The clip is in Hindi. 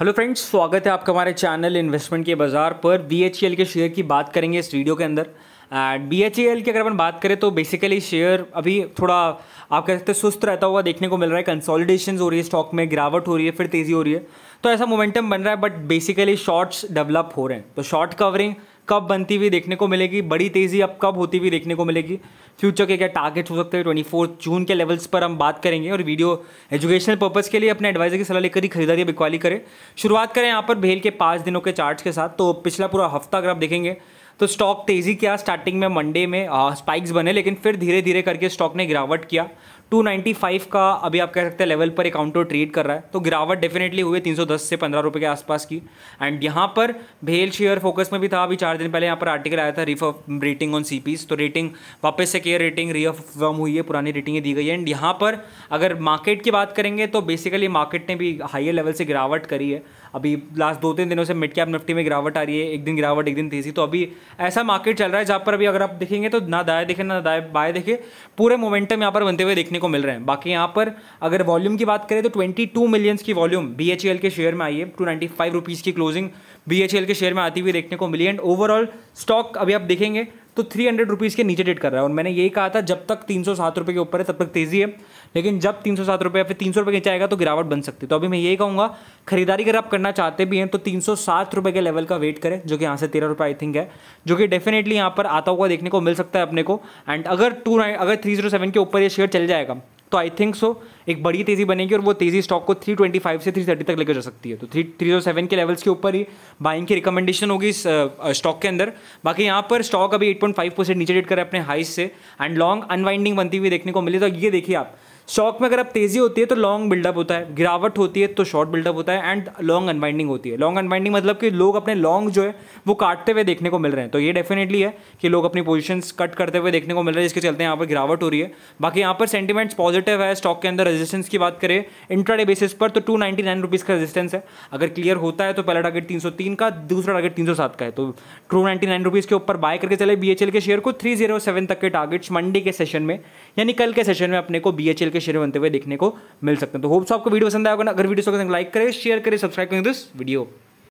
हेलो फ्रेंड्स स्वागत है आपका हमारे चैनल इन्वेस्टमेंट के बाज़ार पर बी के शेयर की बात करेंगे इस वीडियो के अंदर एंड बी एच एल की अगर अपन बात करें तो बेसिकली शेयर अभी थोड़ा आप कह सकते सुस्त रहता हुआ देखने को मिल रहा है कंसोलिडेशन हो रही है स्टॉक में गिरावट हो रही है फिर तेज़ी हो रही है तो ऐसा मोमेंटम बन रहा है बट बेसिकली शॉर्ट्स डेवलप हो रहे हैं तो शॉर्ट कवरिंग कब बनती हुई देखने को मिलेगी बड़ी तेज़ी अब कब होती हुई देखने को मिलेगी फ्यूचर के क्या टारगेट हो सकते हैं ट्वेंटी फोर्थ जून के लेवल्स पर हम बात करेंगे और वीडियो एजुकेशनल पर्पज़ के लिए अपने एडवाइजर की सलाह लेकर ही खरीदारी बिकवाली करें शुरुआत करें यहाँ पर भेल के पाँच दिनों के चार्ट के साथ तो पिछला पूरा हफ्ता अगर आप देखेंगे तो स्टॉक तेज़ी किया स्टार्टिंग में मंडे में स्पाइक्स बने लेकिन फिर धीरे धीरे करके स्टॉक ने गिरावट किया 295 का अभी आप कह सकते हैं लेवल पर एक काउंटर ट्रेड कर रहा है तो गिरावट डेफिनेटली हुई 310 से पंद्रह रुपये के आसपास की एंड यहाँ पर भेल शेयर फोकस में भी था अभी चार दिन पहले यहाँ पर आर्टिकल आया था रिफ रेटिंग ऑन सी तो रेटिंग वापस से केयर रेटिंग रीअफर्म हुई है पुरानी रेटिंगें दी गई है एंड यहाँ पर अगर मार्केट की बात करेंगे तो बेसिकली मार्केट ने भी हाइयर लेवल से गिरावट करी है अभी लास्ट दो तीन दिनों से मिड कैप निफ्टी में गिरावट आ रही है एक दिन गिरावट एक दिन तेजी तो अभी ऐसा मार्केट चल रहा है जहाँ पर अभी अगर आप देखेंगे तो ना दाएँ देखें ना दाएँ बाएँ देखें पूरे मोमेंटम यहाँ पर बनते हुए देखने देखने को मिल रहे हैं बाकी यहाँ पर अगर वॉल्यूम की बात करें तो ट्वेंटी टू मिलियंस की वॉल्यूम बी एच एल के शेयर में आई है टू नाइन्टी फाइव रुपीज़ की क्लोजिंग बी एच एल के शेयर में आती हुई देखने को मिली एंड ओवरऑल स्टॉक अभी आप देखेंगे तो थ्री हंड्रेड रुपीज़ के नीचे ट्रेड कर रहा है और मैंने यही कहा था जब तक तीन सौ सात रुपये के ऊपर है तब तक तेज़ी है लेकिन जब तीन सौ सात रुपये या फिर तीन सौ रुपये नीचे आएगा तो गिरावट बन सकती है तो अभी मैं यही कहूँगा खरीदारी अगर आप करना चाहते भी हैं तो तीन सौ सात रुपये के लेवल का वेट करें जो कि यहाँ से तेरह रुपये आई थिंक है जो कि डेफिनेटली यहाँ पर आता हुआ देखने को मिल सकता है अपने को एंड अगर टू अगर थ्री जीरो सेवन के ऊपर ये शेयर चल जाएगा तो आई थिंक सो एक बड़ी तेज़ी बनेगी और वो तेज़ी स्टॉक को 325 से 330 तक लेकर जा सकती है तो थ्री थ्री oh के लेवल्स के ऊपर ही बाइंग की रिकमेंडेशन होगी इस स्टॉक के अंदर बाकी यहाँ पर स्टॉक अभी 8.5 परसेंट नीचे डेट कर अपने हाइस से एंड लॉन्ग अनवाइंडिंग बनती हुई देखने को मिली तो ये देखिए आप स्टॉक में अगर अब तेजी होती है तो लॉन्ग बिल्डअप होता है गिरावट होती है तो शॉर्ट बिल्डअप होता है एंड लॉन्ग अनवाइंडिंग होती है लॉन्ग अनवाइंडिंग मतलब कि लोग अपने लॉन्ग जो है वो काटते हुए देखने को मिल रहे हैं तो ये डेफिनेटली है कि लोग अपनी पोजिशन कट करते हुए देखने को मिल रहे हैं जिसके चलते यहाँ पर गिरावट हो रही है बाकी यहाँ पर सेंटीमेंट्स पॉजिटिव है स्टॉक के अंदर रेजिस्टेंस की बात करें इंट्राडे बेसिस पर तो टू नाइनटी नाइन रुपीज़ का रेजिस्टेंस है अगर क्लियर होता है तो पहला टारगेट तीन सौ तीन का दूसरा टारगेट तीन सौ का है तो टू नाइनटी नाइन रुपीज़ के ऊपर बाय करके चले बी एच एल के शेयर को थ्री जीरो सेवन तक के टारगेट्स मंडे के सेशन में यानी कल के सेशन में अपने को बी एच एल के शेयर बनते हुए देखने को मिल सकते हैं तो होप्स आपको वीडियो पसंद आएगा अगर वीडियो लाइक तो करें शेयर करें सब्सक्राइब करें दिस वीडियो